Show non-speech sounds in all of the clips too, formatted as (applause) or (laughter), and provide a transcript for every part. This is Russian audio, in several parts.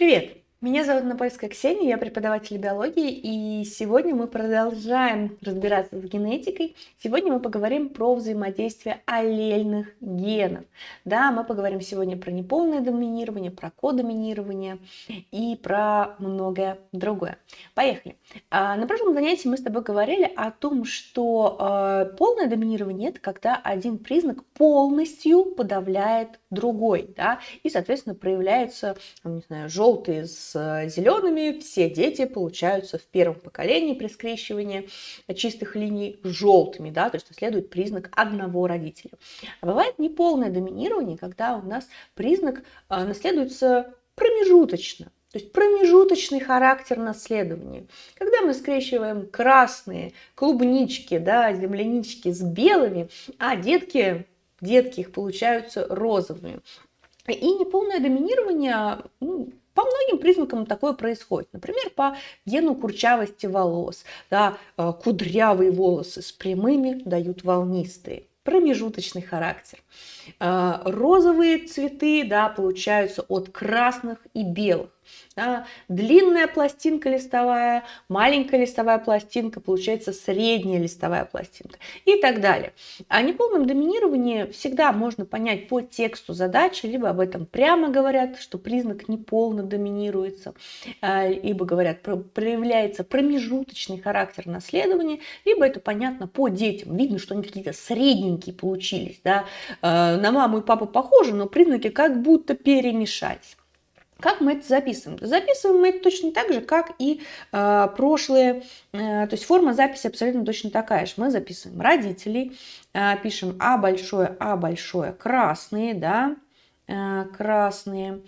Привет! Меня зовут Напольская Ксения, я преподаватель биологии, и сегодня мы продолжаем разбираться с генетикой. Сегодня мы поговорим про взаимодействие аллельных генов. Да, мы поговорим сегодня про неполное доминирование, про кодоминирование и про многое другое. Поехали. А, на прошлом занятии мы с тобой говорили о том, что а, полное доминирование – это когда один признак полностью подавляет другой, да, и, соответственно, проявляются, не знаю, желтые с Э, зелеными, все дети получаются в первом поколении при скрещивании чистых линий желтыми, да, то есть следует признак одного родителя. А бывает неполное доминирование, когда у нас признак э, наследуется промежуточно, то есть промежуточный характер наследования. Когда мы скрещиваем красные клубнички, да, землянички с белыми, а детки, детки их получаются розовыми. И неполное доминирование ну, по многим признакам такое происходит. Например, по гену курчавости волос. Да, э, кудрявые волосы с прямыми дают волнистые промежуточный характер. Э, розовые цветы да, получаются от красных и белых. Да? Длинная пластинка листовая, маленькая листовая пластинка, получается средняя листовая пластинка и так далее. О а неполном доминировании всегда можно понять по тексту задачи, либо об этом прямо говорят, что признак неполно доминируется, а, либо говорят, проявляется промежуточный характер наследования, либо это понятно по детям. Видно, что они какие-то средненькие получились. Да? А, на маму и папу похожи, но признаки как будто перемешались. Как мы это записываем? Записываем мы это точно так же, как и э, прошлые. Э, то есть форма записи абсолютно точно такая же. Мы записываем родителей, э, пишем А большое, А большое, красные, да, э, красные.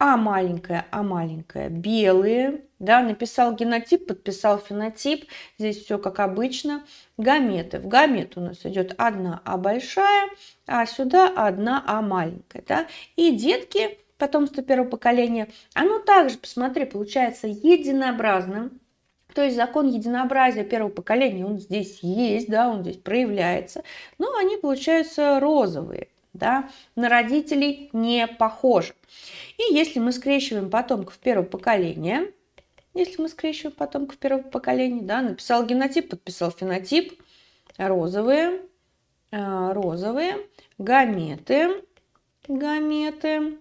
А маленькая, А маленькая, белые, да, написал генотип, подписал фенотип, здесь все как обычно. Гаметы, в гамет у нас идет одна А большая, а сюда одна А маленькая, да, и детки потомство первого поколения, оно также, посмотри, получается единообразным, то есть закон единообразия первого поколения, он здесь есть, да, он здесь проявляется, но они получаются розовые, да, на родителей не похожи. И если мы скрещиваем потомков первого поколения, если мы скрещиваем потомков первого поколения, да, написал генотип, подписал фенотип, розовые, э, розовые, гаметы, гаметы,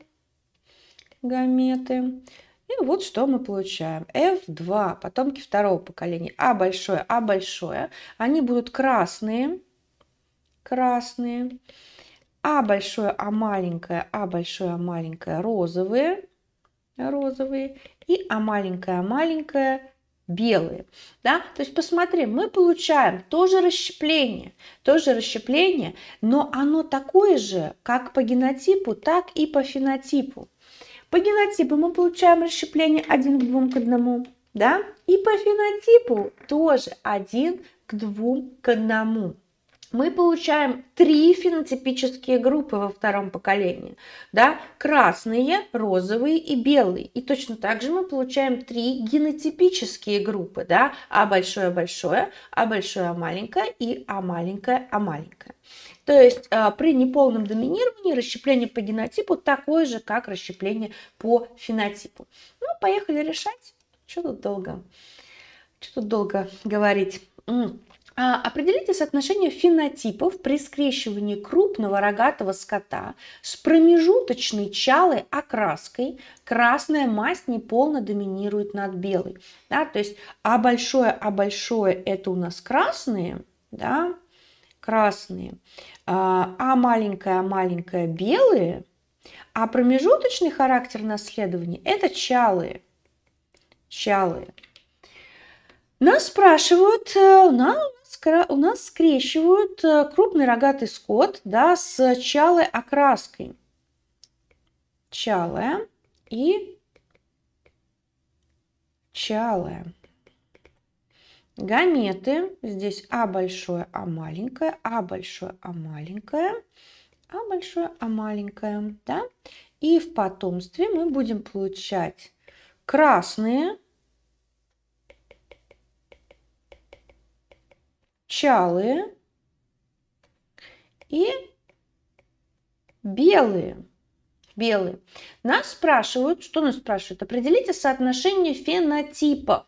гаметы. И вот что мы получаем. F2, потомки второго поколения. А большое, А большое. Они будут красные. Красные. А большое, А маленькое, А большое, А маленькое, розовые. Розовые. И А маленькое, А маленькое, белые. Да? То есть посмотри, мы получаем тоже расщепление, тоже расщепление, но оно такое же, как по генотипу, так и по фенотипу. По генотипу мы получаем расщепление 1 к 2 к 1, да? И по фенотипу тоже 1 к 2 к 1 мы получаем три фенотипические группы во втором поколении. Да? Красные, розовые и белые. И точно так же мы получаем три генотипические группы. Да? А большое-большое, А большое-маленькое и А маленькое-А маленькое. А маленькое. То есть а, при неполном доминировании расщепление по генотипу такое же, как расщепление по фенотипу. Ну, поехали решать. Что тут долго? Что тут долго говорить? А, определите соотношение фенотипов при скрещивании крупного рогатого скота с промежуточной чалой окраской. Красная масть неполно доминирует над белой. Да, то есть А большое, А большое – это у нас красные, да, красные, а, а маленькая-маленькая белые, а промежуточный характер наследования – это чалые. Чалые. Нас спрашивают, э, у нас, у нас скрещивают э, крупный рогатый скот да, с чалой окраской. Чалая и чалая. Гаметы. Здесь А большое, А маленькое, А большое, А маленькое, А большое, А маленькое. Да? И в потомстве мы будем получать красные, чалые и белые. Белые. Нас спрашивают, что нас спрашивают? Определите соотношение фенотипов.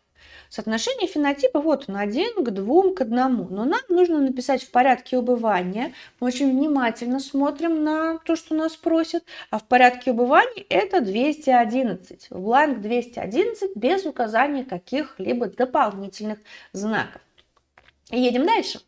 Соотношение фенотипа вот он один к двум к одному. Но нам нужно написать в порядке убывания. Мы очень внимательно смотрим на то, что нас просят. А в порядке убывания это 211. В бланк 211 без указания каких-либо дополнительных знаков. Едем дальше.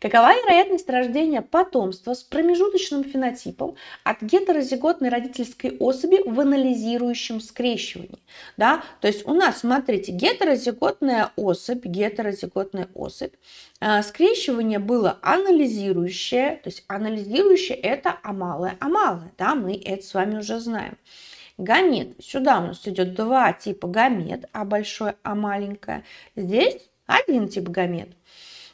Какова вероятность рождения потомства с промежуточным фенотипом от гетерозиготной родительской особи в анализирующем скрещивании? Да? То есть у нас, смотрите, гетерозиготная особь, гетерозиготная особь, а, скрещивание было анализирующее, то есть анализирующее это амалое-амалое, да, мы это с вами уже знаем. Гамет. Сюда у нас идет два типа гамет, а большое, а маленькое. Здесь один тип гамет.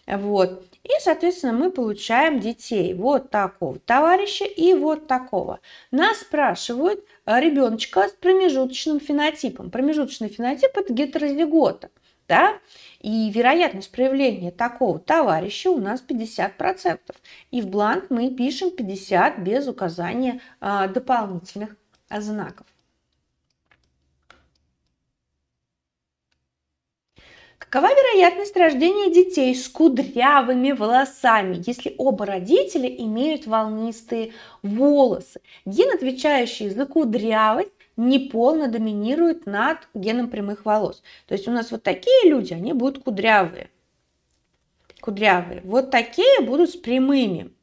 Вот. И, соответственно, мы получаем детей вот такого товарища и вот такого. Нас спрашивают а, ребеночка с промежуточным фенотипом. Промежуточный фенотип – это гетерозигота. Да? И вероятность проявления такого товарища у нас 50%. И в бланк мы пишем 50 без указания а, дополнительных знаков. Какова вероятность рождения детей с кудрявыми волосами, если оба родителя имеют волнистые волосы? Ген, отвечающий за кудрявость, неполно доминирует над геном прямых волос. То есть у нас вот такие люди, они будут кудрявые. Кудрявые. Вот такие будут с прямыми.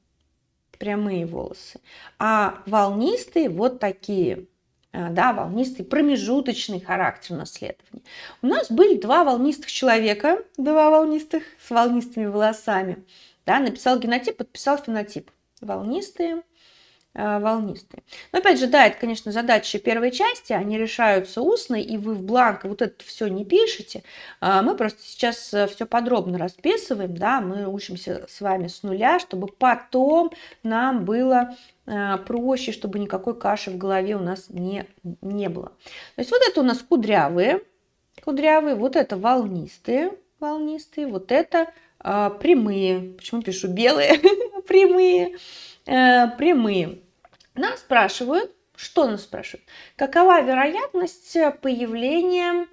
Прямые волосы. А волнистые вот такие. Э, да, волнистый промежуточный характер наследования. У нас были два волнистых человека, два волнистых с волнистыми волосами. Да, написал генотип, подписал фенотип. Волнистые, э, волнистые. Но опять же, да, это, конечно, задачи первой части, они решаются устно, и вы в бланк вот это все не пишете. Э, мы просто сейчас все подробно расписываем, да, мы учимся с вами с нуля, чтобы потом нам было а, проще, чтобы никакой каши в голове у нас не, не было. То есть вот это у нас кудрявые, кудрявые, вот это волнистые, волнистые, вот это а, прямые. Почему пишу белые? (laughs) прямые, а, прямые. Нас спрашивают, что нас спрашивают? Какова вероятность появления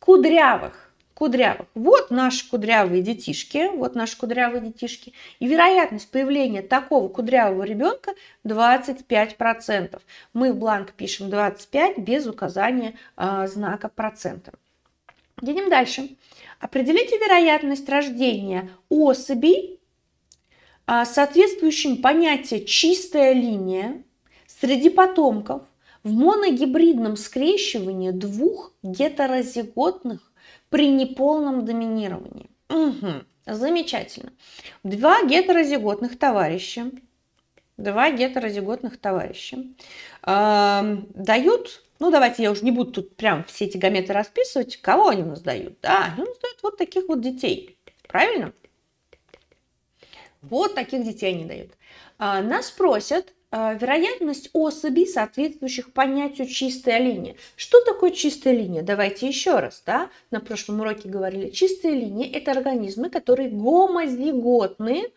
кудрявых? кудрявых. Вот наши кудрявые детишки, вот наши кудрявые детишки. И вероятность появления такого кудрявого ребенка 25%. Мы в бланк пишем 25 без указания э, знака процента. Едем дальше. Определите вероятность рождения особей, а, соответствующим понятие чистая линия среди потомков в моногибридном скрещивании двух гетерозиготных при неполном доминировании. Угу, замечательно. Два гетерозиготных товарища, два гетерозиготных товарища э, дают, ну давайте я уже не буду тут прям все эти гаметы расписывать, кого они у нас дают? Да, они у нас дают вот таких вот детей, правильно? Вот таких детей они дают. А, нас просят Э, вероятность особей, соответствующих понятию чистая линия. Что такое чистая линия? Давайте еще раз. Да? На прошлом уроке говорили, чистая линия – это организмы, которые гомозиготны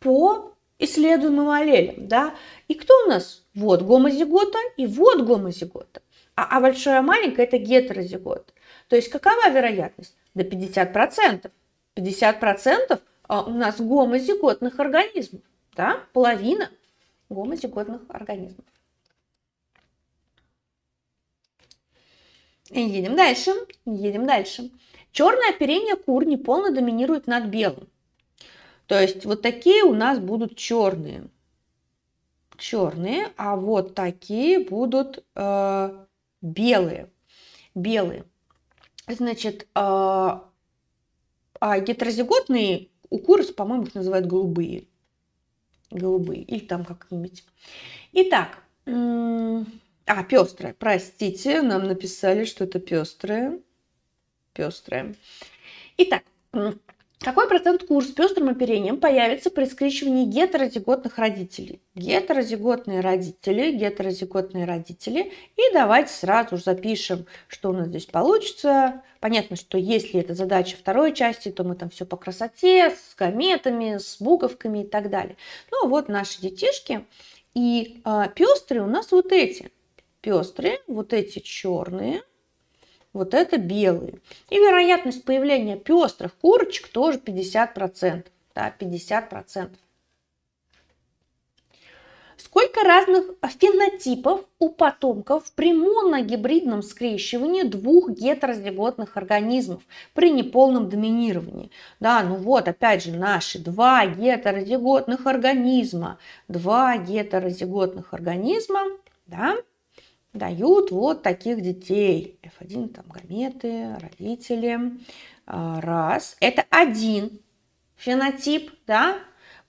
по исследуемым аллелям. Да? И кто у нас? Вот гомозигота и вот гомозигота. А, а большое, а маленькое – это гетерозигота. То есть какова вероятность? До 50%. 50% у нас гомозиготных организмов. Да? Половина – гомозиготных организмов. Едем дальше, едем дальше. Черное оперение кур не полно доминирует над белым. То есть вот такие у нас будут черные. Черные, а вот такие будут э, белые. Белые. Значит, э, а гетерозиготные у кур, по-моему, их называют голубые голубые или там как-нибудь. Итак, а, пестрое, простите, нам написали, что это пестрое. Пестрое. Итак, какой процент курс с пестрым оперением появится при скрещивании гетерозиготных родителей? Гетерозиготные родители, гетерозиготные родители. И давайте сразу же запишем, что у нас здесь получится. Понятно, что если это задача второй части, то мы там все по красоте, с кометами, с буковками и так далее. Ну а вот наши детишки. И э, пестрые у нас вот эти. Пестрые, вот эти черные – вот это белые. И вероятность появления пестрых курочек тоже 50%. Да, 50%. Сколько разных фенотипов у потомков при моногибридном скрещивании двух гетерозиготных организмов при неполном доминировании? Да, ну вот опять же наши два гетерозиготных организма, два гетерозиготных организма, да, дают вот таких детей. F1, там гаметы, родители. А, раз. Это один фенотип, да?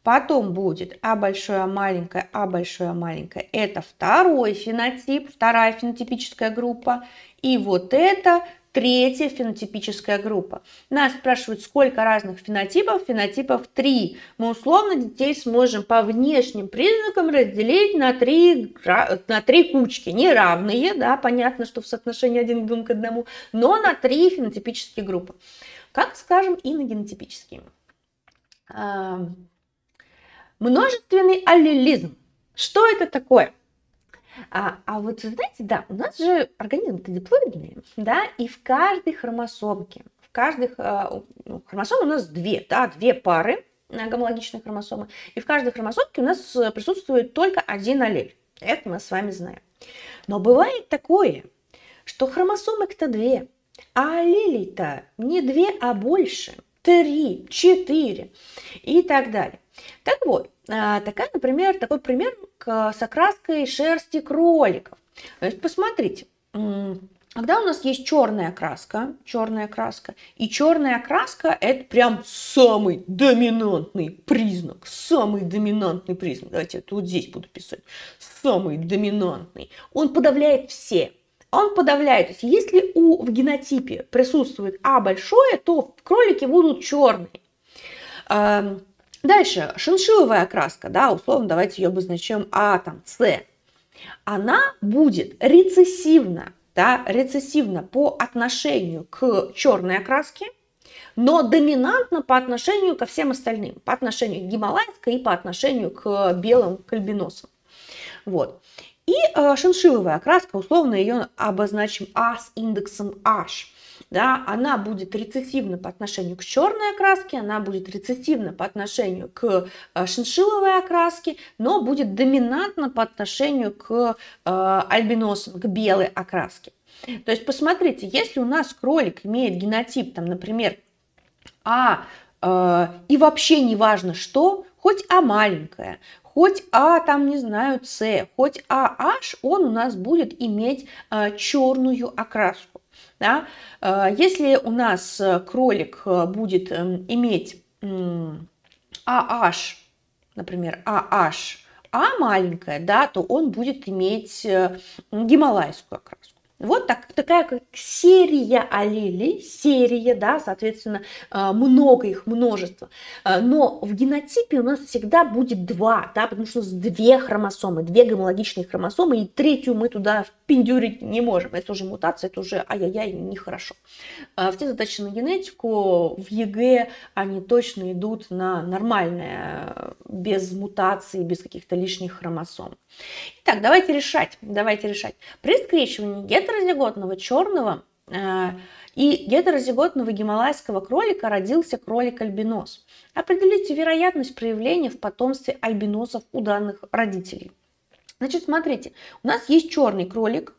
Потом будет А большое, А маленькое, А большое, А маленькое. Это второй фенотип, вторая фенотипическая группа. И вот это Третья фенотипическая группа. Нас спрашивают, сколько разных фенотипов? Фенотипов три. Мы условно детей сможем по внешним признакам разделить на три, на три кучки. Не равные, да, понятно, что в соотношении один к двум к одному, но на три фенотипические группы. Как, скажем, и на генотипические. Эм, множественный аллелизм. Что это такое? А, а вот знаете, да, у нас же организм-то диплоидный, да, и в каждой хромосомке, в каждой а, ну, хромосом у нас две, да, две пары э, гомологичные хромосомы, и в каждой хромосомке у нас э, присутствует только один аллель. Это мы с вами знаем. Но бывает такое, что хромосомок-то две, а аллелей-то не две, а больше, три, четыре и так далее. Так вот, а, такая, например, такой пример с окраской шерсти кроликов. То есть посмотрите, когда у нас есть черная краска, черная краска, и черная краска это прям самый доминантный признак, самый доминантный признак. Давайте я вот здесь буду писать. Самый доминантный. Он подавляет все. Он подавляет. То есть, если у, в генотипе присутствует А большое, то кролики будут черные. Дальше, шиншилловая краска, да, условно давайте ее обозначим А, там, С. Она будет рецессивна, да, рецессивна по отношению к черной окраске, но доминантно по отношению ко всем остальным, по отношению к гималайской и по отношению к белым кальбиносам. Вот. И э, шиншиловая краска, условно ее обозначим А с индексом H да, она будет рецессивна по отношению к черной окраске, она будет рецессивна по отношению к э, шиншиловой окраске, но будет доминантна по отношению к э, альбиносам, к белой окраске. То есть посмотрите, если у нас кролик имеет генотип, там, например, А, э, и вообще не важно что, хоть А маленькое, хоть А, там, не знаю, С, хоть А АH, он у нас будет иметь э, черную окраску. Да? Э, если у нас э, кролик э, будет эм, иметь AH, например, AH, а маленькая, да, то он будет иметь гималайскую окраску. Вот так, такая как серия аллелей, серия, да, соответственно, э, много их, множество. Э, но в генотипе у нас всегда будет два, да, потому что у нас две хромосомы, две гомологичные хромосомы, и третью мы туда впендюрить не можем. Это уже мутация, это уже ай-яй-яй, нехорошо. те э, задачи на генетику в ЕГЭ, они точно идут на нормальное, без мутаций, без каких-то лишних хромосом. Итак, давайте решать, давайте решать. При скрещивании генов гетерозиготного черного э, и гетерозиготного гималайского кролика родился кролик-альбинос. Определите вероятность проявления в потомстве альбиносов у данных родителей. Значит, смотрите, у нас есть черный кролик,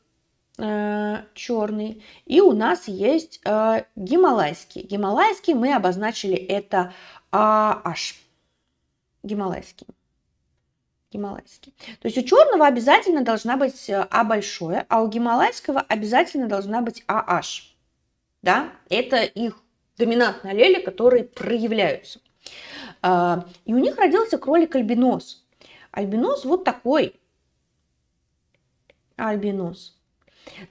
э, черный, и у нас есть э, гималайский. Гималайский мы обозначили это AH, гималайский гималайский. То есть у черного обязательно должна быть э, А большое, а у гималайского обязательно должна быть АH. Да? Это их доминантные аллели, которые проявляются. А, и у них родился кролик альбинос. Альбинос вот такой. Альбинос.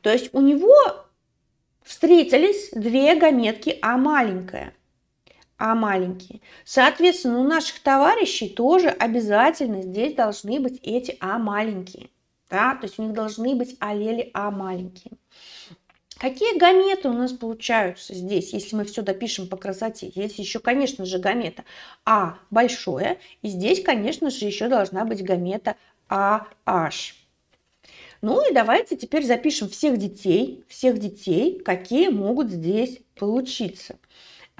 То есть у него встретились две гаметки А маленькая а маленькие. Соответственно, у наших товарищей тоже обязательно здесь должны быть эти а маленькие. Да? То есть у них должны быть аллели а маленькие. Какие гаметы у нас получаются здесь, если мы все допишем по красоте? Есть еще, конечно же, гамета А большое, и здесь, конечно же, еще должна быть гамета АH. Ну и давайте теперь запишем всех детей, всех детей, какие могут здесь получиться.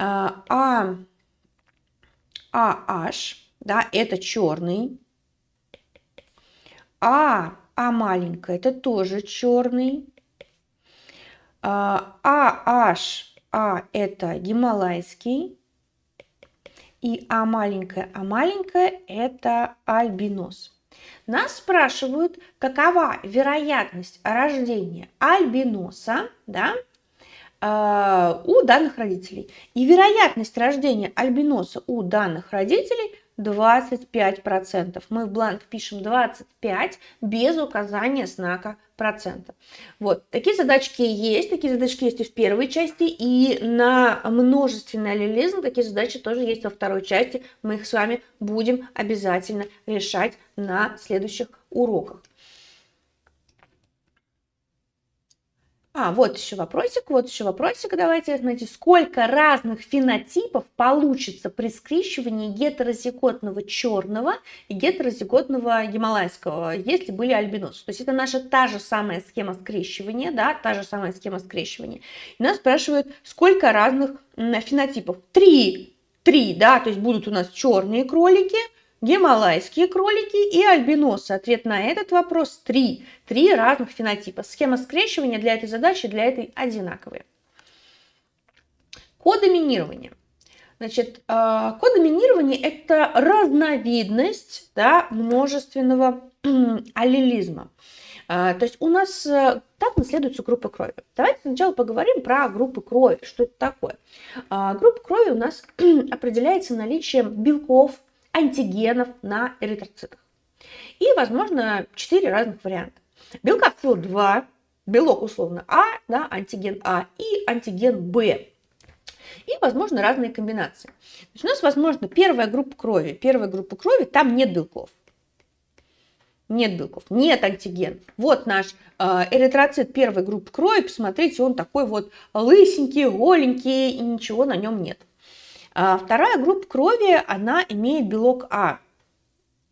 А, А Аж, да, это черный. А, А маленькая, это тоже черный. А, Аж, А это гималайский. И А маленькая, А маленькая это альбинос. Нас спрашивают, какова вероятность рождения альбиноса, да, Э, у данных родителей. И вероятность рождения альбиноса у данных родителей 25%. Мы в бланк пишем 25 без указания знака процента. Вот, такие задачки есть, такие задачки есть и в первой части, и на множественный аллелизм такие задачи тоже есть во второй части. Мы их с вами будем обязательно решать на следующих уроках. А, вот еще вопросик, вот еще вопросик. Давайте знаете, сколько разных фенотипов получится при скрещивании гетерозиготного черного и гетерозиготного гималайского, если были альбиносы. То есть это наша та же самая схема скрещивания, да, та же самая схема скрещивания. И нас спрашивают, сколько разных фенотипов? Три, три, да, то есть будут у нас черные кролики – гималайские кролики и альбиносы. Ответ на этот вопрос – три. Три разных фенотипа. Схема скрещивания для этой задачи, для этой одинаковые. Кодоминирование. Значит, э, кодоминирование – это разновидность да, множественного (clears throat) аллелизма. Э, то есть у нас э, так наследуются группы крови. Давайте сначала поговорим про группы крови, что это такое. Группа крови у нас (clears throat) определяется наличием белков, антигенов на эритроцитах. И, возможно, 4 разных варианта. Белка ФИЛ-2, белок условно А, да, антиген А и антиген Б. И, возможно, разные комбинации. То есть у нас, возможно, первая группа крови. Первая группа крови, там нет белков. Нет белков, нет антиген. Вот наш э, эритроцит первой группы крови, посмотрите, он такой вот лысенький, голенький, и ничего на нем нет. А вторая группа крови, она имеет белок А.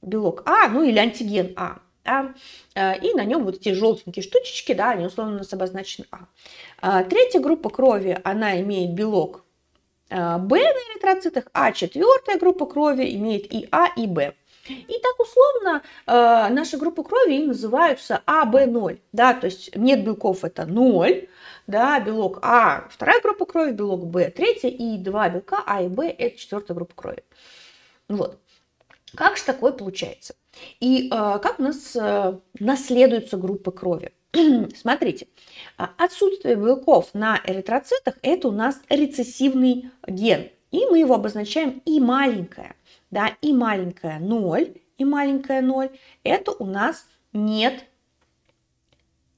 Белок А, ну или антиген А. Да? А, и на нем вот эти желтенькие штучечки, да, они условно у нас обозначены А. а третья группа крови, она имеет белок Б на эритроцитах, а четвертая группа крови имеет и А, и Б. И так условно э, наши группы крови называются АБ0, да, то есть нет белков это 0, да, белок А вторая группа крови, белок Б третья и два белка А и Б это четвертая группа крови. Вот. Как же такое получается? И э, как у нас э, наследуются группы крови? (clears throat) Смотрите, э, отсутствие белков на эритроцитах – это у нас рецессивный ген, и мы его обозначаем и маленькое – да, и маленькая 0, и маленькая 0, это у нас нет,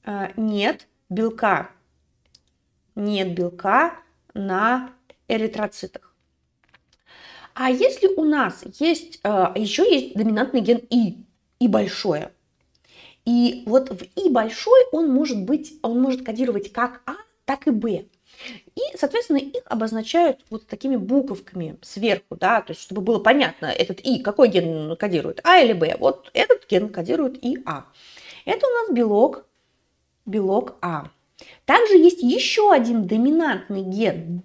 э, нет белка, нет белка на эритроцитах. А если у нас есть, э, еще есть доминантный ген И, И большое, и вот в И большой он может быть, он может кодировать как А, так и Б. И, соответственно, их обозначают вот такими буковками сверху, да, то есть чтобы было понятно, этот И, какой ген кодирует, А или Б. Вот этот ген кодирует И, А. Это у нас белок, белок А. Также есть еще один доминантный ген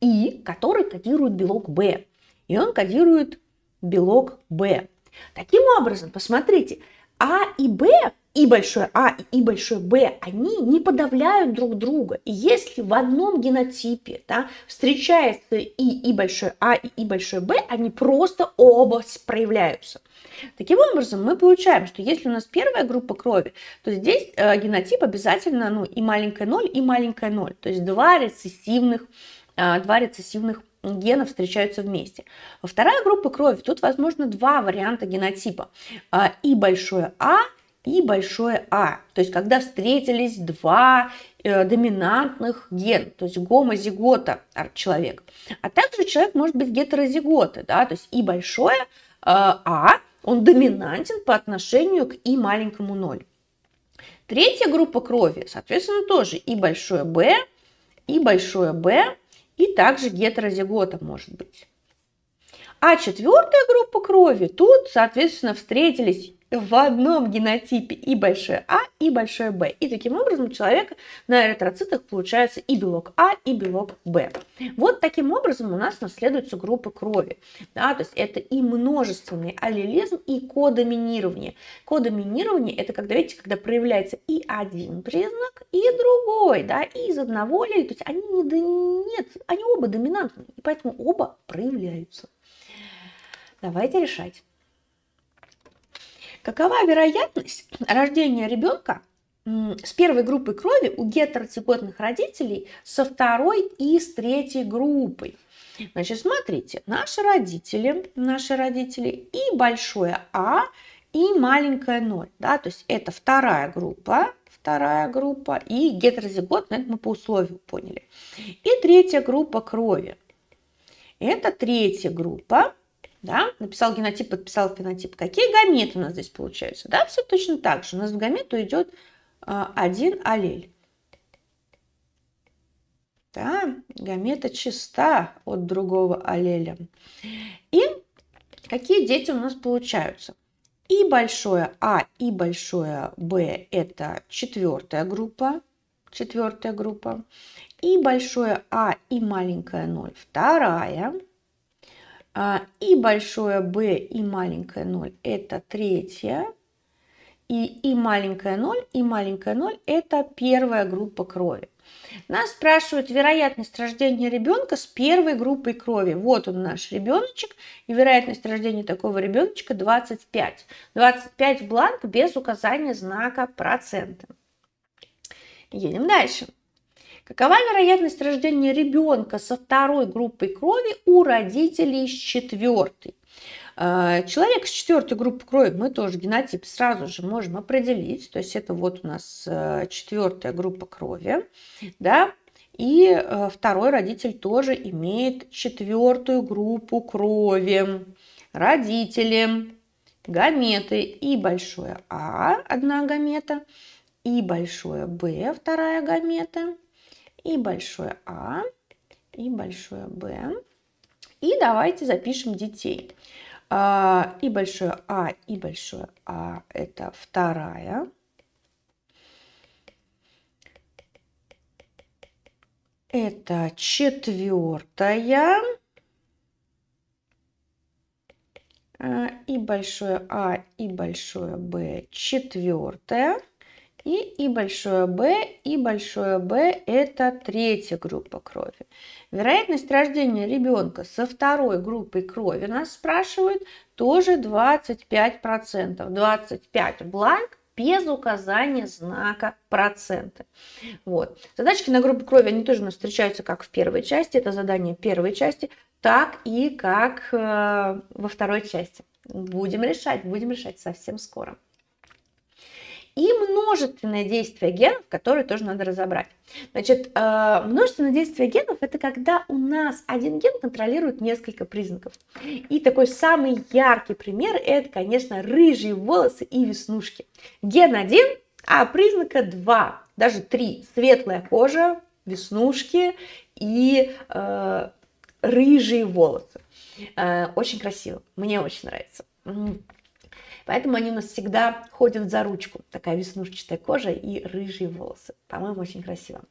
И, который кодирует белок Б. И он кодирует белок Б. Таким образом, посмотрите, А и Б и большое А и и большое Б, они не подавляют друг друга. И если в одном генотипе да, встречается и и большое А и и большое Б, они просто оба проявляются. Таким образом, мы получаем, что если у нас первая группа крови, то здесь э, генотип обязательно ну, и маленькая 0, и маленькая 0. То есть два рецессивных, э, два рецессивных генов встречаются вместе. Вторая группа крови, тут возможно два варианта генотипа. Э, и большое А – и большое А. То есть, когда встретились два э, доминантных ген, то есть гомозигота а, человек. А также человек может быть гетерозиготы, да, то есть и большое э, А, он доминантен по отношению к и маленькому 0. Третья группа крови, соответственно, тоже и большое Б, и большое Б, и также гетерозигота может быть. А четвертая группа крови, тут, соответственно, встретились в одном генотипе и большое А, и большое Б. И таким образом у человека на эритроцитах получается и белок А, и белок Б. Вот таким образом у нас наследуются группы крови. Да, то есть это и множественный аллелизм, и кодоминирование. Кодоминирование – это когда, видите, когда проявляется и один признак, и другой, да, и из одного аллеля. То есть они не, да, нет, они оба доминантны, и поэтому оба проявляются. Давайте решать. Какова вероятность рождения ребенка с первой группой крови у гетерозиготных родителей со второй и с третьей группой? Значит, смотрите, наши родители, наши родители и большое А, и маленькая ноль, да, то есть это вторая группа, вторая группа, и гетерозиготная, это мы по условию поняли. И третья группа крови. Это третья группа, да, написал генотип, подписал фенотип, какие гаметы у нас здесь получаются, да, все точно так же, у нас в гамету идет а, один аллель. Да, гамета чиста от другого аллеля. И какие дети у нас получаются? И большое А, и большое Б – это четвертая группа, четвертая группа. И большое А, и маленькая 0 – вторая. А, и большое b и маленькое 0 это третья. И и маленькое 0, и маленькое 0 это первая группа крови. Нас спрашивают вероятность рождения ребенка с первой группой крови. Вот он наш ребеночек, и вероятность рождения такого ребеночка 25. 25 бланк без указания знака процента. Едем дальше. Какова вероятность рождения ребенка со второй группой крови у родителей с четвертой? А, человек с четвертой группы крови мы тоже генотип сразу же можем определить. То есть это вот у нас э, четвертая группа крови. Да? И э, второй родитель тоже имеет четвертую группу крови. Родители, гаметы и большое А, одна гамета, и большое Б, вторая гамета – и большое А, и большое Б. И давайте запишем детей. А, и большое А, и большое А – это вторая. Это четвертая. А, и большое А, и большое Б – четвертая. И, и большое Б, и большое Б – это третья группа крови. Вероятность рождения ребенка со второй группой крови, нас спрашивают, тоже 25%. 25 бланк без указания знака проценты. Вот. Задачки на группу крови, они тоже у нас встречаются как в первой части, это задание первой части, так и как э, во второй части. Будем решать, будем решать совсем скоро и множественное действие генов, которые тоже надо разобрать. Значит, э, множественное действие генов – это когда у нас один ген контролирует несколько признаков. И такой самый яркий пример – это, конечно, рыжие волосы и веснушки. Ген один, а признака два, даже три. Светлая кожа, веснушки и э, рыжие волосы. Э, очень красиво, мне очень нравится. Поэтому они у нас всегда ходят за ручку. Такая веснушчатая кожа и рыжие волосы. По-моему, очень красиво.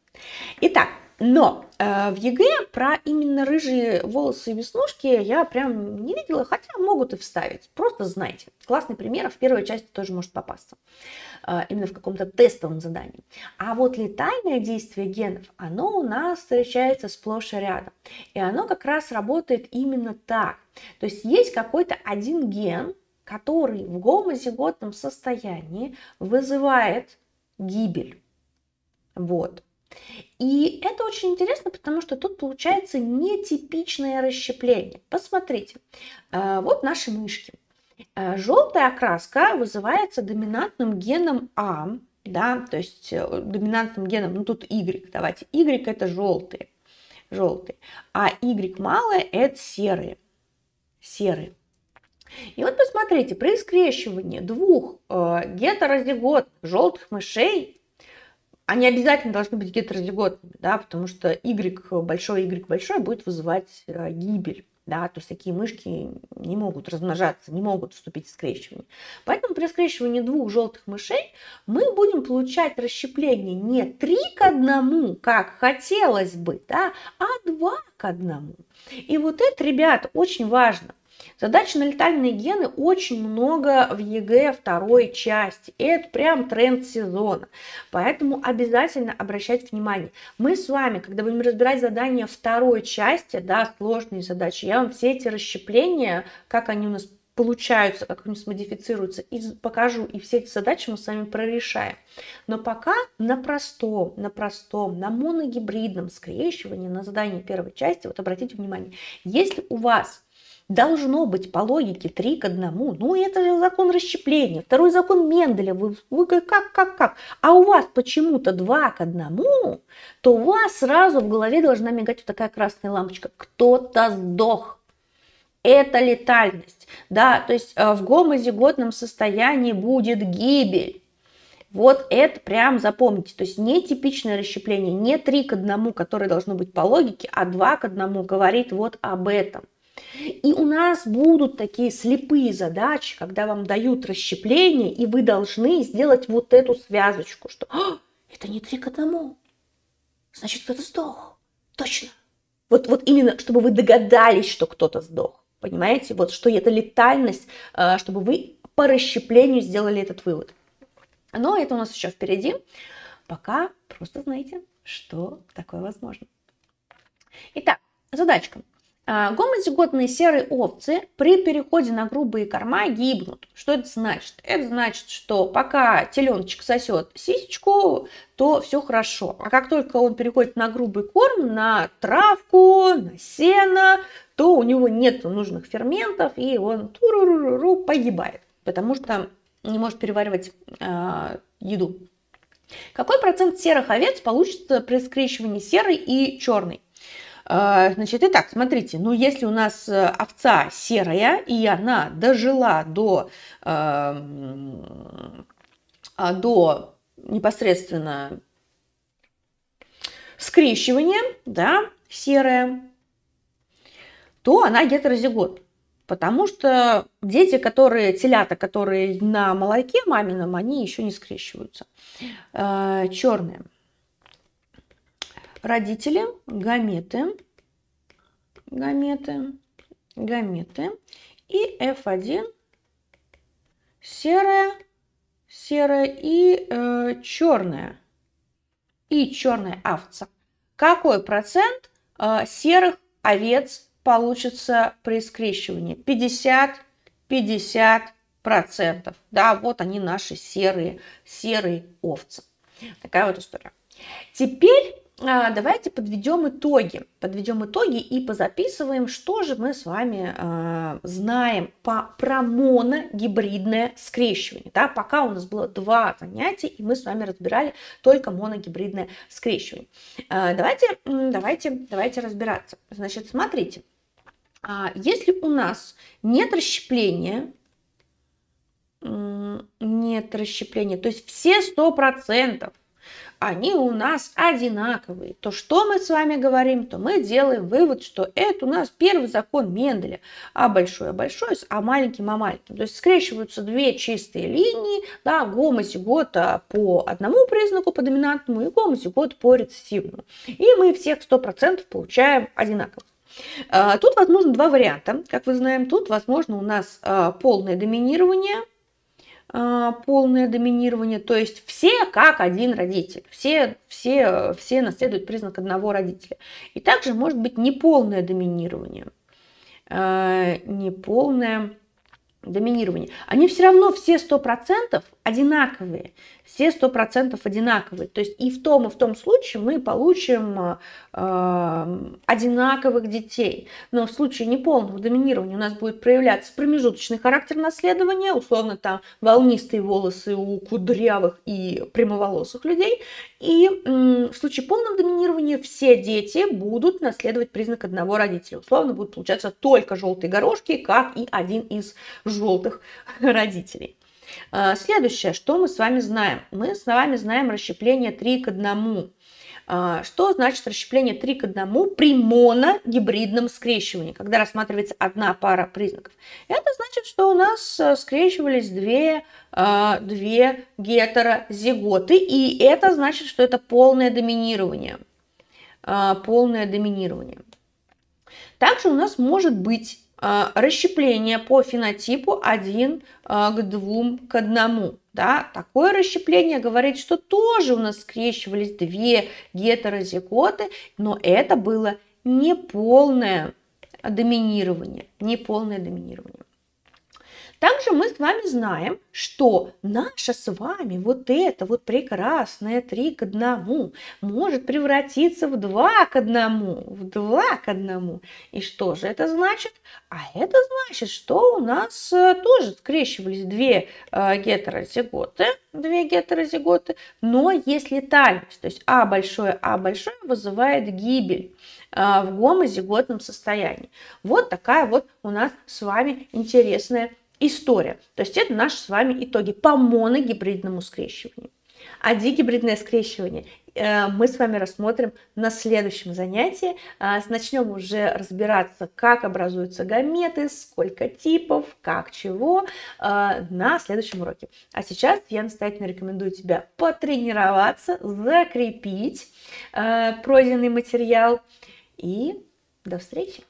Итак, но э, в ЕГЭ про именно рыжие волосы и веснушки я прям не видела, хотя могут и вставить. Просто знайте. Классный пример в первой части тоже может попасться. Э, именно в каком-то тестовом задании. А вот летальное действие генов, оно у нас встречается сплошь и рядом. И оно как раз работает именно так. То есть есть какой-то один ген, который в гомозиготном состоянии вызывает гибель. Вот. И это очень интересно, потому что тут получается нетипичное расщепление. Посмотрите, а, вот наши мышки. А, Желтая окраска вызывается доминантным геном А, да, то есть э, доминантным геном, ну тут Y, давайте, Y это желтые, желтые, а Y малое это серые, серые. И вот посмотрите, при скрещивании двух э, гетерозиготных желтых мышей, они обязательно должны быть гетерозиготными, да, потому что Y большой, Y большой будет вызывать э, гибель. Да, то есть такие мышки не могут размножаться, не могут вступить в скрещивание. Поэтому при скрещивании двух желтых мышей мы будем получать расщепление не 3 к 1, как хотелось бы, да, а 2 к 1. И вот это, ребят, очень важно. Задачи на летальные гены очень много в ЕГЭ второй части. и Это прям тренд сезона. Поэтому обязательно обращать внимание. Мы с вами, когда будем разбирать задания второй части, да, сложные задачи, я вам все эти расщепления, как они у нас получаются, как они смодифицируются, и покажу, и все эти задачи мы с вами прорешаем. Но пока на простом, на простом, на моногибридном скрещивании, на задании первой части, вот обратите внимание, если у вас Должно быть по логике 3 к 1. Ну это же закон расщепления, второй закон Менделя. Вы, вы как, как, как? А у вас почему-то 2 к 1, то у вас сразу в голове должна мигать вот такая красная лампочка. Кто-то сдох. Это летальность. Да, то есть э, в гомозиготном состоянии будет гибель. Вот это прям запомните. То есть не типичное расщепление, не 3 к 1, которое должно быть по логике, а 2 к 1 говорит вот об этом. И у нас будут такие слепые задачи, когда вам дают расщепление, и вы должны сделать вот эту связочку, что «А, это не три к одному, значит кто-то сдох, точно. Вот, вот именно, чтобы вы догадались, что кто-то сдох, понимаете? Вот что это летальность, э, чтобы вы по расщеплению сделали этот вывод. Но это у нас еще впереди. Пока просто знаете, что такое возможно. Итак, задачка. А, гомозиготные серые овцы при переходе на грубые корма гибнут. Что это значит? Это значит, что пока теленочек сосет сисечку, то все хорошо. А как только он переходит на грубый корм, на травку, на сено, то у него нет нужных ферментов, и он туруруру погибает, потому что не может переваривать э, еду. Какой процент серых овец получится при скрещивании серой и черной? А, значит, итак, смотрите, ну если у нас э, овца серая, и она дожила до, эм, а, до непосредственно скрещивания, да, серая, то она гетерозигот. Потому что дети, которые, телята, которые на молоке мамином, они еще не скрещиваются. Э, Черные родители, гаметы, гаметы, гаметы. И F1, серая, серая и э, черная. И черная овца. Какой процент э, серых овец получится при скрещивании? 50, 50 процентов. Да, вот они наши серые, серые овцы. Такая вот история. Теперь а, давайте подведем итоги. Подведем итоги и позаписываем, что же мы с вами э, знаем по, про моногибридное скрещивание. Да? Пока у нас было два занятия, и мы с вами разбирали только моногибридное скрещивание. Э, давайте, давайте, давайте разбираться. Значит, смотрите. Если у нас нет расщепления, нет расщепления, то есть все 100%, они у нас одинаковые. То, что мы с вами говорим, то мы делаем вывод, что это у нас первый закон Менделя. А большое а большое, а маленьким, а маленьким. То есть скрещиваются две чистые линии, да, гомозигота по одному признаку, по доминантному, и гомозигота по рецессивному. И мы всех 100% получаем одинаково. А, тут возможно два варианта. Как вы знаем, тут возможно у нас а, полное доминирование, а, полное доминирование, то есть все как один родитель, все, все, все наследуют признак одного родителя. И также может быть неполное доминирование, а, неполное доминирование. Они все равно все сто процентов одинаковые, все 100% одинаковые. То есть и в том, и в том случае мы получим э, одинаковых детей. Но в случае неполного доминирования у нас будет проявляться промежуточный характер наследования, условно там волнистые волосы у кудрявых и прямоволосых людей. И э, в случае полного доминирования все дети будут наследовать признак одного родителя. Условно будут получаться только желтые горошки, как и один из желтых (laughs) родителей. Э, следующее, что мы с вами знаем? Мы с вами знаем расщепление 3 к 1. Э, что значит расщепление 3 к 1 при моногибридном скрещивании, когда рассматривается одна пара признаков? Это значит, что у нас э, скрещивались две, две гетерозиготы, и это значит, что это полное доминирование. Полное доминирование. Также у нас может быть а, расщепление по фенотипу 1 а, к 2 к 1. Да? Такое расщепление говорит, что тоже у нас скрещивались две гетерозиготы, но это было неполное доминирование, неполное доминирование. Также мы с вами знаем, что наша с вами вот это вот прекрасное 3 к 1 может превратиться в 2 к 1, в 2 к 1. И что же это значит? А это значит, что у нас э, тоже скрещивались две э, гетерозиготы, две гетерозиготы, но есть летальность, то есть А большое, А большое вызывает гибель э, в гомозиготном состоянии. Вот такая вот у нас с вами интересная история. То есть это наши с вами итоги по моногибридному скрещиванию. А дигибридное скрещивание э, мы с вами рассмотрим на следующем занятии. А, начнем уже разбираться, как образуются гаметы, сколько типов, как чего а, на следующем уроке. А сейчас я настоятельно рекомендую тебя потренироваться, закрепить а, пройденный материал. И до встречи!